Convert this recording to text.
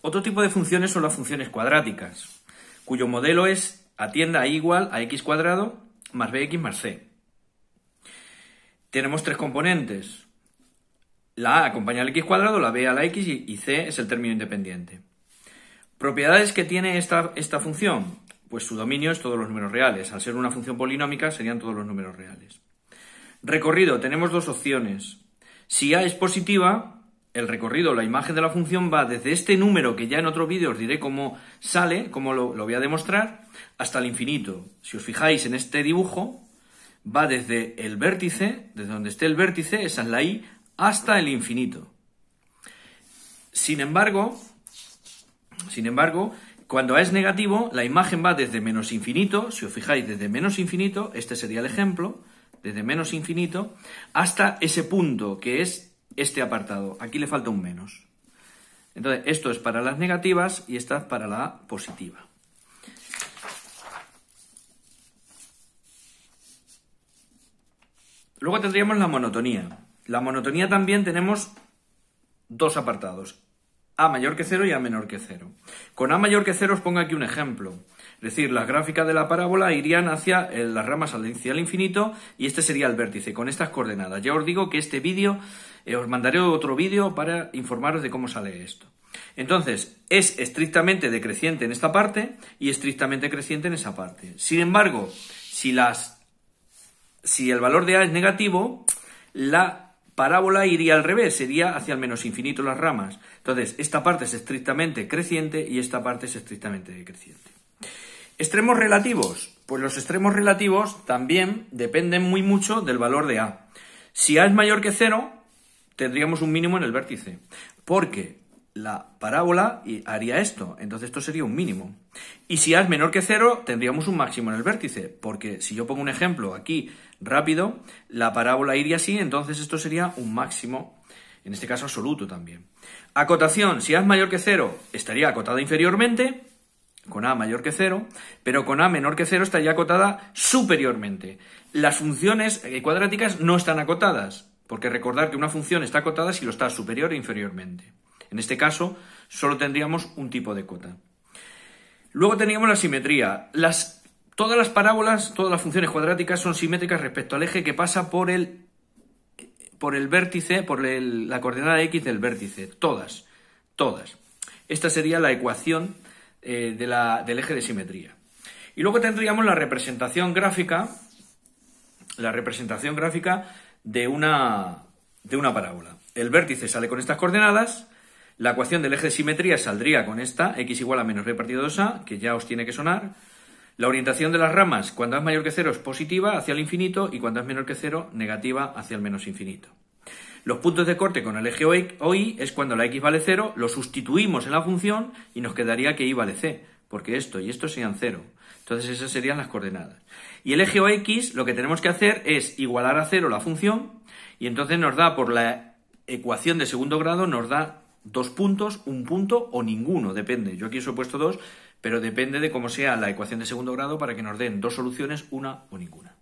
Otro tipo de funciones son las funciones cuadráticas, cuyo modelo es atienda a igual a x cuadrado más bx más c. Tenemos tres componentes. La a acompaña al x cuadrado, la b a la x y c es el término independiente. ¿Propiedades que tiene esta función? Pues su dominio es todos los números reales. Al ser una función polinómica serían todos los números reales. Recorrido. Tenemos dos opciones. Si a es positiva, el recorrido, la imagen de la función va desde este número, que ya en otro vídeo os diré cómo sale, cómo lo, voy a demostrar, hasta el infinito. Si os fijáis en este dibujo, va desde el vértice, desde donde esté el vértice, esa es la i, hasta el infinito. Sin embargo, sin embargo, cuando a es negativo, la imagen va desde menos infinito, si os fijáis, desde menos infinito, este sería el ejemplo, desde menos infinito, hasta ese punto que es este apartado. Aquí le falta un menos. Entonces, esto es para las negativas y esta es para la positiva. Luego tendríamos la monotonía. La monotonía también tenemos dos apartados. A mayor que cero y A menor que cero. Con A mayor que cero os pongo aquí un ejemplo. Es decir, las gráficas de la parábola irían hacia las ramas hacia el infinito y este sería el vértice con estas coordenadas. Ya os digo que este vídeo, eh, os mandaré otro vídeo para informaros de cómo sale esto. Entonces, es estrictamente decreciente en esta parte y estrictamente creciente en esa parte. Sin embargo, si, si el valor de A es negativo, la parábola iría al revés, sería hacia el menos infinito las ramas. Entonces, esta parte es estrictamente creciente y esta parte es estrictamente decreciente. Extremos relativos. Pues los extremos relativos también dependen muy mucho del valor de A. Si A es mayor que cero, tendríamos un mínimo en el vértice, porque la parábola haría esto, entonces esto sería un mínimo. Y si A es menor que cero, tendríamos un máximo en el vértice, porque si yo pongo un ejemplo aquí rápido, la parábola iría así, entonces esto sería un máximo, en este caso absoluto también. Acotación, si A es mayor que cero, estaría acotada inferiormente, con A mayor que cero, pero con A menor que cero estaría acotada superiormente. Las funciones eh, cuadráticas no están acotadas, porque recordar que una función está acotada si lo está superior e inferiormente. En este caso, solo tendríamos un tipo de cota. Luego teníamos la simetría. Las, todas las parábolas, todas las funciones cuadráticas son simétricas respecto al eje que pasa por el, por el vértice, por la coordenada x del vértice. Todas, todas. Esta sería la ecuación eh, del eje de simetría. Y luego tendríamos la representación gráfica, la representación gráfica de una, de una parábola. El vértice sale con estas coordenadas, la ecuación del eje de simetría saldría con esta, x igual a menos b partido 2a, que ya os tiene que sonar. La orientación de las ramas, cuando es mayor que cero, es positiva hacia el infinito y cuando es menor que cero, negativa hacia el menos infinito. Los puntos de corte con el eje OI es cuando la x vale 0, lo sustituimos en la función y nos quedaría que y vale c, porque esto y esto serían 0. Entonces esas serían las coordenadas. Y el eje OX lo que tenemos que hacer es igualar a 0 la función y entonces nos da por la ecuación de segundo grado, nos da dos puntos, un punto o ninguno, depende. Yo aquí os he puesto dos, pero depende de cómo sea la ecuación de segundo grado para que nos den dos soluciones, una o ninguna.